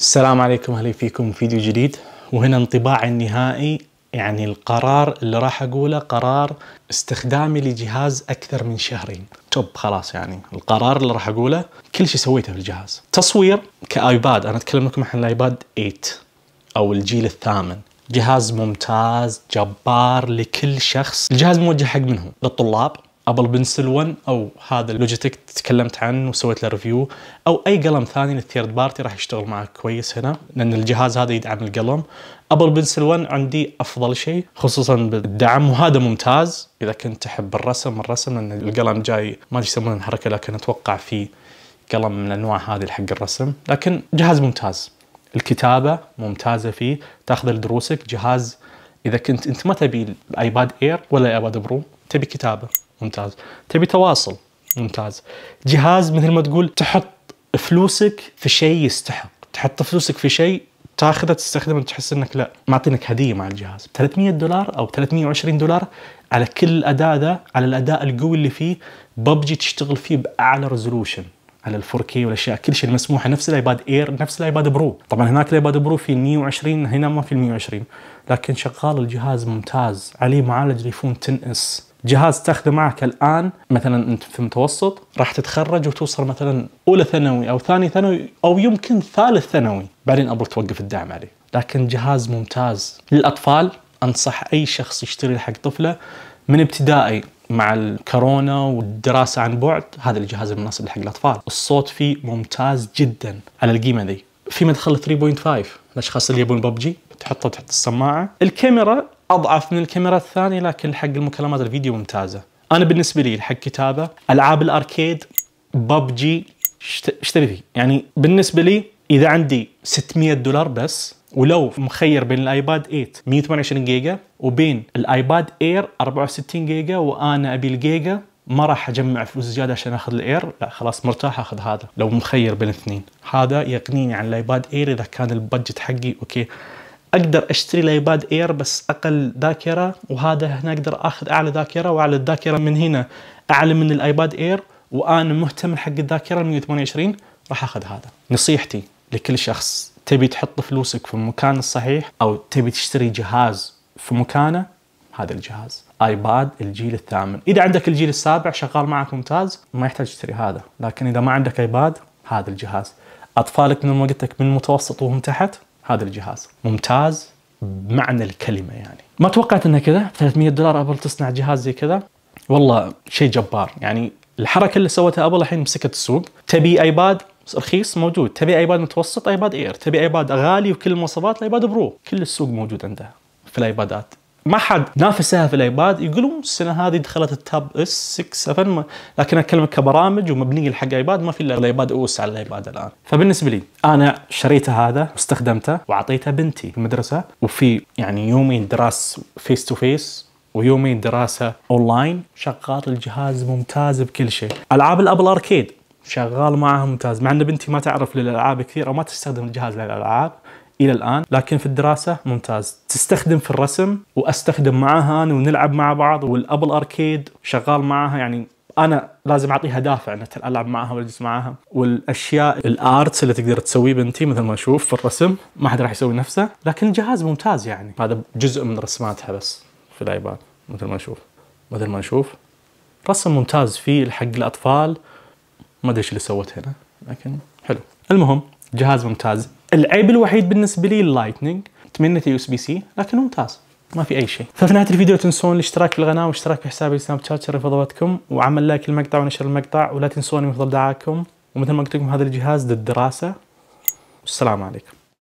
السلام عليكم اهلا فيكم فيديو جديد وهنا انطباعي النهائي يعني القرار اللي راح اقوله قرار استخدامي لجهاز اكثر من شهرين توب خلاص يعني القرار اللي راح اقوله كل شيء سويته في الجهاز تصوير كايباد انا اتكلم لكم عن الايباد 8 او الجيل الثامن جهاز ممتاز جبار لكل شخص الجهاز موجه حق منهم للطلاب ابل بنسل 1 او هذا اللوجيتك تكلمت عنه وسويت له ريفيو او اي قلم ثاني للثيرد بارتي راح يشتغل معك كويس هنا لان الجهاز هذا يدعم القلم ابل بنسل 1 عندي افضل شيء خصوصا بالدعم وهذا ممتاز اذا كنت تحب الرسم الرسم لان القلم جاي ما ادري يسمونه الحركه لكن اتوقع في قلم من الانواع هذه حق الرسم لكن جهاز ممتاز الكتابه ممتازه فيه تاخذ لدروسك جهاز اذا كنت انت ما تبي الايباد اير ولا الايباد برو تبي كتابه ممتاز تبي تواصل ممتاز جهاز مثل ما تقول تحط فلوسك في شيء يستحق تحط فلوسك في شيء تاخذه تستخدمه تحس انك لا معطينك هديه مع الجهاز 300 دولار او 320 دولار على كل اداء ذا على الاداء القوي اللي فيه ببجي تشتغل فيه باعلى ريزولوشن على ال 4K والاشياء كل شيء المسموحه نفس الايباد اير نفس الايباد برو طبعا هناك الايباد برو في 120 هنا ما في 120 لكن شغال الجهاز ممتاز عليه معالج ريفون 10 اس جهاز تاخذه معك الان مثلا انت في متوسط راح تتخرج وتوصل مثلا اولى ثانوي او ثاني ثانوي او يمكن ثالث ثانوي بعدين ابل توقف الدعم عليه لكن جهاز ممتاز للاطفال انصح اي شخص يشتري حق طفله من ابتدائي مع الكورونا والدراسة عن بعد هذا الجهاز المناسب حق الأطفال الصوت فيه ممتاز جدا على القيمة ذي في مدخل 3.5 الأشخاص اللي يبون ببجي تحطه تحت السماعة الكاميرا اضعف من الكاميرا الثانيه لكن حق المكالمات الفيديو ممتازه انا بالنسبه لي حق كتابه العاب الاركيد ببجي اشتري فيه يعني بالنسبه لي اذا عندي 600 دولار بس ولو مخير بين الايباد 8 128 جيجا وبين الايباد اير 64 جيجا وانا ابي الجيجا ما راح اجمع فلوس زياده عشان اخذ الاير لا خلاص مرتاح اخذ هذا لو مخير بين الاثنين هذا يقنيني عن الايباد اير اذا كان البادجت حقي اوكي اقدر اشتري الايباد اير بس اقل ذاكره وهذا هنا اقدر اخذ اعلى ذاكره واعلى الذاكره من هنا اعلى من الايباد اير وانا مهتم حق الذاكره 128 راح اخذ هذا نصيحتي لكل شخص تبي تحط فلوسك في المكان الصحيح او تبي تشتري جهاز في مكانه هذا الجهاز ايباد الجيل الثامن اذا عندك الجيل السابع شغال معك ممتاز ما يحتاج تشتري هذا لكن اذا ما عندك ايباد هذا الجهاز اطفالك من وقتك من المتوسط وهم تحت هذا الجهاز ممتاز بمعنى الكلمه يعني ما توقعت انها كذا 300 دولار ابل تصنع جهاز زي كذا والله شيء جبار يعني الحركه اللي سوتها ابل الحين مسكت السوق تبي ايباد رخيص موجود تبي ايباد متوسط ايباد اير تبي ايباد غالي وكل المواصفات الايباد برو كل السوق موجود عندها في الايبادات ما حد نافسها في الايباد يقولون السنه هذه دخلت التاب اس 6 7 لكن اكلمك كبرامج ومبنيه حق ايباد ما في الا الايباد اوس على الايباد الان فبالنسبه لي انا شريته هذا واستخدمته واعطيته بنتي في المدرسه وفي يعني يومين دراسه فيس تو فيس ويومين دراسه اونلاين شغال الجهاز ممتاز بكل شيء العاب الابل اركيد شغال معها ممتاز مع ان بنتي ما تعرف للالعاب كثير او ما تستخدم الجهاز للالعاب الى الان لكن في الدراسه ممتاز تستخدم في الرسم واستخدم معاها انا ونلعب مع بعض والابل اركيد شغال معاها يعني انا لازم اعطيها دافع ان العب معاها واجلس معاها والاشياء الارتس اللي تقدر تسويه بنتي مثل ما اشوف في الرسم ما حد راح يسوي نفسه لكن الجهاز ممتاز يعني هذا جزء من رسماتها بس في الايباد مثل ما اشوف مثل ما اشوف رسم ممتاز فيه حق الاطفال ما ادري ايش اللي سوت هنا لكن حلو المهم جهاز ممتاز العيب الوحيد بالنسبه لي اللايتنينج تمنيت يو اس بي سي لكن ممتاز ما في اي شيء ففي نهايه الفيديو لا تنسون الاشتراك في القناه واشتراك في حسابي سناب شات شرف فضواتكم وعمل لايك المقطع ونشر المقطع ولا تنسوني من فضل دعاكم ومثل ما قلت لكم هذا الجهاز للدراسه والسلام عليكم